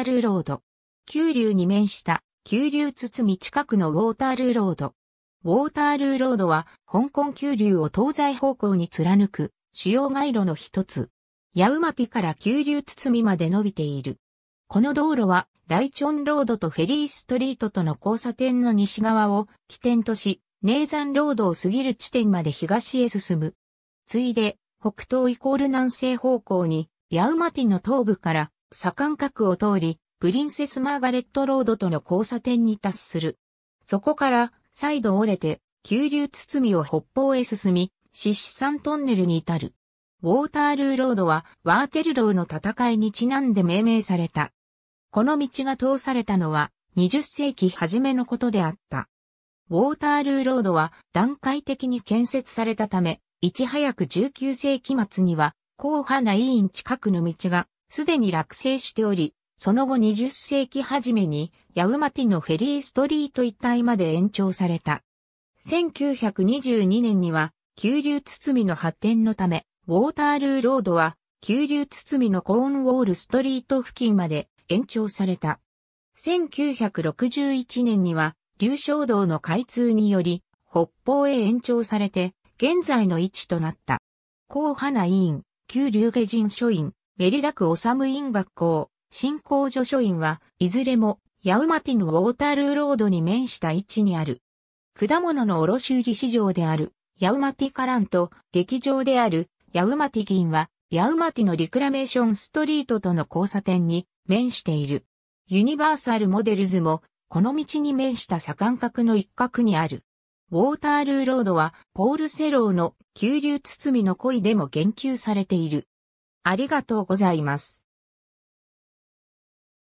ールーロード。九流に面した九流堤近くのウォータールーロード。ウォータールーロードは香港九流を東西方向に貫く主要街路の一つ。ヤウマティから九流堤まで伸びている。この道路はライチョンロードとフェリーストリートとの交差点の西側を起点とし、ネーザンロードを過ぎる地点まで東へ進む。ついで、北東イコール南西方向に、ヤウマティの東部から左間角を通り、プリンセスマーガレットロードとの交差点に達する。そこから、再度折れて、急流包みを北方へ進み、獅サントンネルに至る。ウォータールーロードは、ワーテルローの戦いにちなんで命名された。この道が通されたのは、20世紀初めのことであった。ウォータールーロードは段階的に建設されたため、いち早く19世紀末には、広派な委員近くの道がすでに落成しており、その後20世紀初めにヤウマティのフェリーストリート一帯まで延長された。1922年には、急流みの発展のため、ウォータールーロードは、急流みのコーンウォールストリート付近まで延長された。1961年には、流昇道の開通により、北方へ延長されて、現在の位置となった。高花委員、旧流下人書院、メリダ区オサムイン学校、新興助書院は、いずれも、ヤウマティのウォータールーロードに面した位置にある。果物の卸売市場である、ヤウマティカランと、劇場である、ヤウマティ銀は、ヤウマティのリクラメーションストリートとの交差点に面している。ユニバーサルモデルズも、この道に面した左間隔の一角にある。ウォータールーロードは、ポール・セローの急流包みの恋でも言及されている。ありがとうございます。